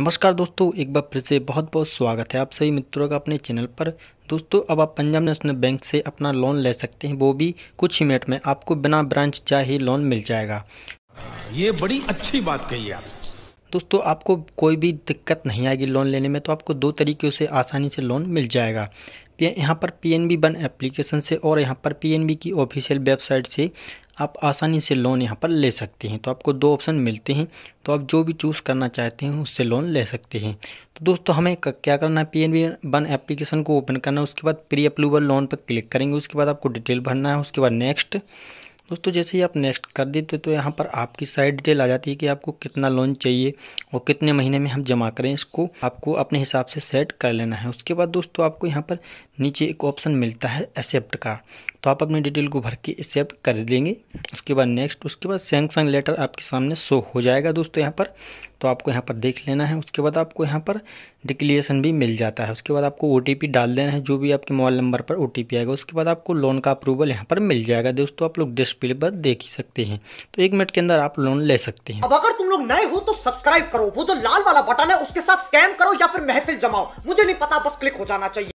नमस्कार दोस्तों एक बार फिर से बहुत बहुत स्वागत है आप सभी मित्रों का अपने चैनल पर दोस्तों अब आप पंजाब नेशनल बैंक से अपना लोन ले सकते हैं वो भी कुछ ही मिनट में आपको बिना ब्रांच जाए ही लोन मिल जाएगा ये बड़ी अच्छी बात कही आप दोस्तों आपको कोई भी दिक्कत नहीं आएगी लोन लेने में तो आपको दो तरीक़ों से आसानी से लोन मिल जाएगा यहाँ पर P N B one application से और यहाँ पर पी एन बी की ऑफिशियल वेबसाइट से आप आसानी से लोन यहाँ पर ले सकते हैं तो आपको दो ऑप्शन मिलते हैं तो आप जो भी चूज़ करना चाहते हैं उससे लोन ले सकते हैं तो दोस्तों हमें क्या करना है P N B one application को ओपन करना है उसके बाद प्री अप्रूवल लोन पर क्लिक करेंगे उसके बाद आपको डिटेल भरना है उसके बाद नेक्स्ट दोस्तों जैसे ही आप नेक्स्ट कर देते तो यहाँ पर आपकी सारी डिटेल आ जाती है कि आपको कितना लोन चाहिए और कितने महीने में हम जमा करें इसको आपको अपने हिसाब से सेट कर लेना है उसके बाद दोस्तों आपको यहाँ पर नीचे एक ऑप्शन मिलता है एक्सेप्ट का तो आप अपनी डिटेल को भर के सेव कर देंगे उसके बाद नेक्स्ट उसके बाद सैंक्शन लेटर आपके सामने शो हो जाएगा दोस्तों यहाँ पर तो आपको यहाँ पर देख लेना है उसके बाद आपको यहाँ पर डिक्लेरेशन भी मिल जाता है उसके बाद आपको ओ डाल देना है जो भी आपके मोबाइल नंबर पर ओ आएगा उसके बाद आपको लोन का अप्रूवल यहाँ पर मिल जाएगा दोस्तों आप लोग डिस्प्ले पर देख ही सकते हैं तो एक मिनट के अंदर आप लोन ले सकते हैं अब अगर तुम लोग नए हो तो सब्सक्राइब करो वो जो लाल वाला बटन है उसके साथ स्कैम करो या फिर महफिल जमाओ मुझे नहीं पता बस क्लिक हो जाना चाहिए